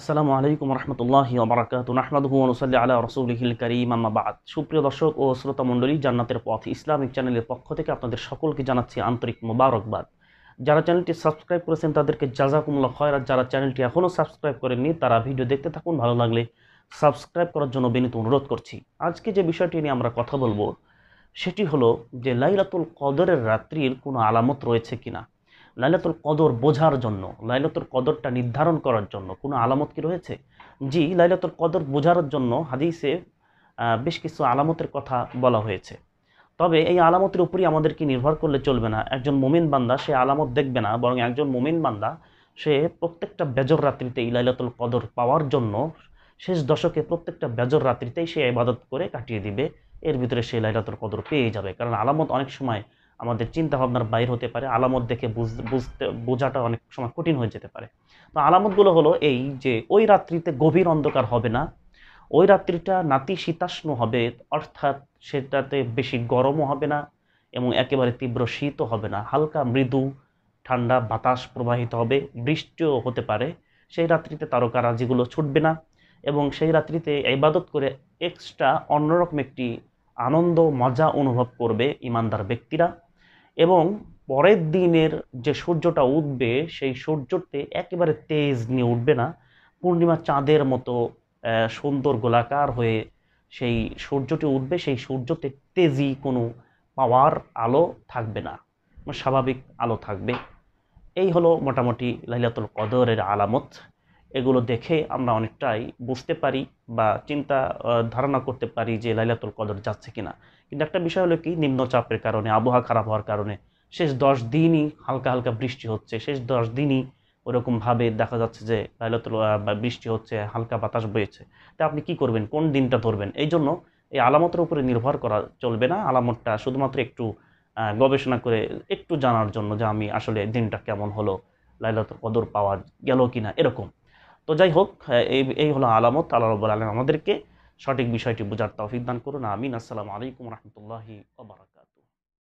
আসসালামু আলাইকুম রহমতুল্লাহি ওবরাকাত নাহমাদহু অনুসাল্লি রসুল রসুলহিল করিম আম্মাবাদ সুপ্রিয় দর্শক ও শ্রোতা মণ্ডলী জান্নাতের পথ ইসলামিক চ্যানেলের পক্ষ থেকে আপনাদের সকলকে জানাচ্ছি আন্তরিক মোবারকবাদ যারা চ্যানেলটি সাবস্ক্রাইব করেছেন তাদেরকে জাজাকুমুল্লা আর যারা চ্যানেলটি এখনও সাবস্ক্রাইব করেননি তারা ভিডিও দেখতে থাকুন ভালো লাগলে সাবস্ক্রাইব করার জন্য বিনীত অনুরোধ করছি আজকে যে বিষয়টি নিয়ে আমরা কথা বলবো সেটি হলো যে লাইলাতুল কদরের রাত্রির কোনো আলামত রয়েছে কিনা লাইলাতুল কদর বোঝার জন্য লাইলাতুল কদরটা নির্ধারণ করার জন্য কোনো আলামত কি রয়েছে জি লাইলাতুল কদর বোঝার জন্য হাদিসে বেশ কিছু আলামতের কথা বলা হয়েছে তবে এই আলামতের উপরই আমাদেরকে নির্ভর করলে চলবে না একজন মোমিন বান্দা সে আলামত দেখবে না বরং একজন মোমিন বান্দা সে প্রত্যেকটা বেজর রাত্রিতে লাইলাতুল কদর পাওয়ার জন্য শেষ দশকে প্রত্যেকটা বেজর রাত্রিতেই সে ইবাদত করে কাটিয়ে দিবে এর ভিতরে সে লাইলাতুল কদর পেয়ে যাবে কারণ আলামত অনেক সময় আমাদের চিন্তা ভাবনার বাইর হতে পারে আলামত দেখে বুঝতে বোঝাটা অনেক সময় কঠিন হয়ে যেতে পারে তো আলামতগুলো হলো এই যে ওই রাত্রিতে গভীর অন্ধকার হবে না ওই রাত্রিটা নাতিশীতাষ্ণ হবে অর্থাৎ সেটাতে বেশি গরমও হবে না এবং একেবারে তীব্র শীতও হবে না হালকা মৃদু ঠান্ডা বাতাস প্রবাহিত হবে বৃষ্টিও হতে পারে সেই রাত্রিতে যেগুলো ছুটবে না এবং সেই রাত্রিতে ইবাদত করে এক্সট্রা অন্যরকম একটি আনন্দ মজা অনুভব করবে ইমানদার ব্যক্তিরা এবং পরের দিনের যে সূর্যটা উঠবে সেই সূর্যটি একেবারে তেজ নিয়ে উঠবে না পূর্ণিমা চাঁদের মতো সুন্দর গোলাকার হয়ে সেই সূর্যটি উঠবে সেই সূর্যতে তেজি কোনো পাওয়ার আলো থাকবে না স্বাভাবিক আলো থাকবে এই হলো মোটামুটি লাইলাতুল কদরের আলামত এগুলো দেখে আমরা অনেকটাই বুঝতে পারি বা চিন্তা ধারণা করতে পারি যে লাইলাতুল কদর যাচ্ছে কিনা কিন্তু একটা বিষয় হলো কি নিম্নচাপের কারণে আবহাওয়া খারাপ হওয়ার কারণে শেষ দশ দিনই হালকা হালকা বৃষ্টি হচ্ছে শেষ দশ দিনই ওরকমভাবে দেখা যাচ্ছে যে লাইলাতুল বৃষ্টি হচ্ছে হালকা বাতাস বয়েছে তা আপনি কি করবেন কোন দিনটা ধরবেন এই জন্য এই আলামতের উপরে নির্ভর করা চলবে না আলামতটা শুধুমাত্র একটু গবেষণা করে একটু জানার জন্য যে আমি আসলে দিনটা কেমন হলো লাইলাতুল কদর পাওয়া গেল কিনা এরকম তো যাই হোক হ্যাঁ, এই এই হলো আলামত আল্লাহ রব্বুল আলম আমাদেরকে সঠিক বিষয়টি বোঝার তৌফিক দান করুন আমিন আসসালামু আলাইকুম রহমতুল্লাহি আবরাকাত